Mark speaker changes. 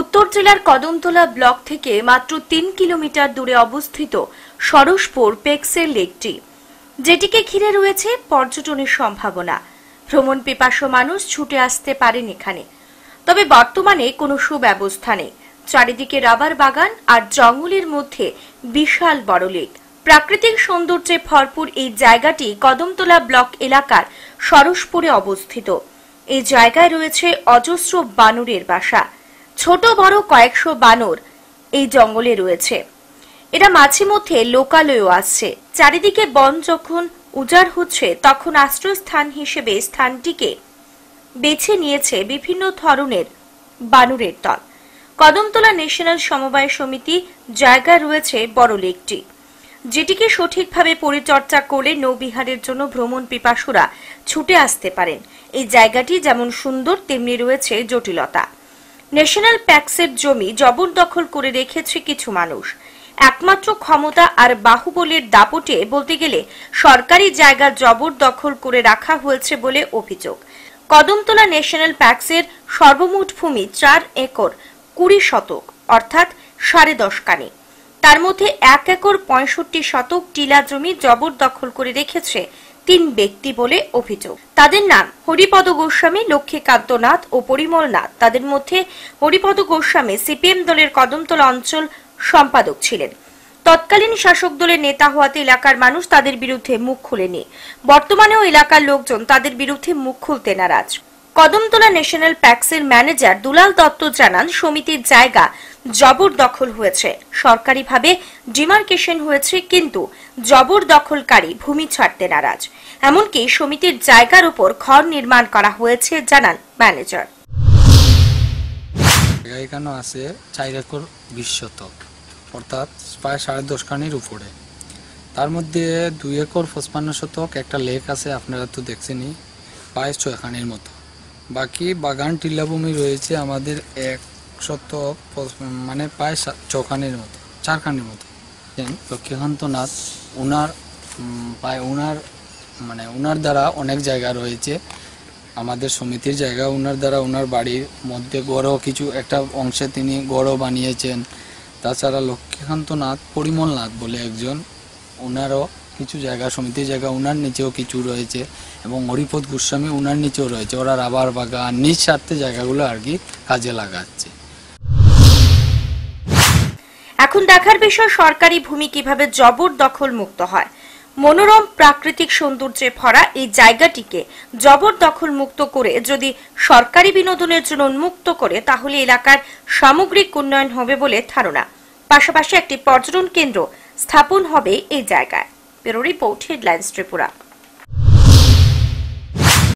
Speaker 1: উত্তর জেলার কদমতলা ব্লক থেকে মাত্র তিন কিলোমিটার দূরে অবস্থিত সরসপুর পেক্সের লেকটি যেটিকে ঘিরে রয়েছে পর্যটনের সম্ভাবনা ভ্রমণ পিপাসু মানুষ ছুটে আসতে পারেন এখানে তবে বর্তমানে কোনো সুব্যবস্থা নেই চারিদিকে রাবার বাগান আর জঙ্গলের মধ্যে বিশাল বড় লেক প্রাকৃতিক সৌন্দর্যে ভরপুর এই জায়গাটি কদমতলা ব্লক এলাকার সরসপুরে অবস্থিত এই জায়গায় রয়েছে অজস্র বানরের বাসা ছোট বড় কয়েকশো বানর এই জঙ্গলে রয়েছে এরা মাঝে মধ্যে লোকালয়েও আসছে চারিদিকে বন যখন উজাড় হচ্ছে তখন আশ্রয়স্থান হিসেবে স্থানটিকে বেছে নিয়েছে বিভিন্ন ধরনের বানরের দল কদমতলা ন্যাশনাল সমবায় সমিতি জায়গা রয়েছে বড় লেকটি যেটিকে সঠিকভাবে পরিচর্যা করে নৌবিহারের জন্য ভ্রমণ পিপাসুরা ছুটে আসতে পারেন এই জায়গাটি যেমন সুন্দর তেমনি রয়েছে জটিলতা ন্যাশনাল প্যাক্সের জমি জবর দখল করে রেখেছে কিছু মানুষ একমাত্র ক্ষমতা আর বাহুবলের দাপটে বলতে গেলে সরকারি জায়গা জবর দখল করে রাখা হয়েছে বলে অভিযোগ কদমতলা ন্যাশনাল প্যাক্সের সর্বমুঠ ভূমি চার একর কুড়ি শতক অর্থাৎ সাড়ে দশ কানে তার মধ্যে এক একর পঁয়ষট্টি শতক টিলা জমি জবর দখল করে রেখেছে তিন ব্যক্তি বলে অভিযোগ তাদের নাম হরিপদ গোস্বামী লক্ষ্মীকান্ত নাথ ও পরিমল নাথ তাদের মধ্যে হরিপদ গোস্বামী সিপিএম দলের কদমতলা অঞ্চল সম্পাদক ছিলেন তৎকালীন শাসক দলের নেতা হওয়াতে এলাকার মানুষ তাদের বিরুদ্ধে মুখ খুলেনি বর্তমানেও এলাকার লোকজন তাদের বিরুদ্ধে মুখ খুলতে নারাজ কদমতলা ন্যাশনাল প্যাক্সের ম্যানেজার দুলাল দত্ত জানান সমিতির জায়গা জবরদখল হয়েছে সরকারিভাবে ডিমার্কেশন হয়েছে কিন্তু জবরদখলকারী ভূমি ছাড়তে নারাজ এমনকি সমিতির জায়গার উপর ঘর নির্মাণ করা হয়েছে জানান ম্যানেজার
Speaker 2: এখানে আছে চার একর বিশ শতক অর্থাৎ প্রায় সাড়ে দশ উপরে তার মধ্যে দুই একর পঁচপান্ন শতক একটা লেক আছে আপনারা তো দেখছেনই প্রায় ছয়খানির মতো বাকি বাগান টিল্লাভূমি রয়েছে আমাদের এক সত্য মানে প্রায় ছখানের মতো চারখানির মতো লক্ষ্মীকান্ত নাথ ওনার প্রায় ওনার মানে ওনার দ্বারা অনেক জায়গা রয়েছে আমাদের সমিতির জায়গা ওনার দ্বারা ওনার বাড়ির মধ্যে গড়ও কিছু একটা অংশে তিনি গড়ও বানিয়েছেন তাছাড়া লক্ষ্মীকান্ত নাথ পরিমল নাথ বলে একজন ওনারও কিছু জায়গা সমিতির জায়গা ওনার নিচেও কিছু রয়েছে এবং হরিপদ গোস্বামী ওনার নিচেও রয়েছে ওরা রাবার বাগান নিজ স্বার্থে জায়গাগুলো আর কি কাজে লাগাচ্ছে
Speaker 1: এখন দেখার বিষয় সরকারি ভূমি কিভাবে জবরদখল মুক্ত হয় মনোরম প্রাকৃতিক সৌন্দর্যে ভরা এই জায়গাটিকে জবরদখল মুক্ত করে যদি সরকারি বিনোদনের জন্য উন্মুক্ত করে তাহলে এলাকার সামগ্রিক উন্নয়ন হবে বলে ধারণা পাশাপাশি একটি পর্যটন কেন্দ্র স্থাপন হবে এই জায়গায় ব্যুরো রিপোর্ট হেডলাইন্স ত্রিপুরা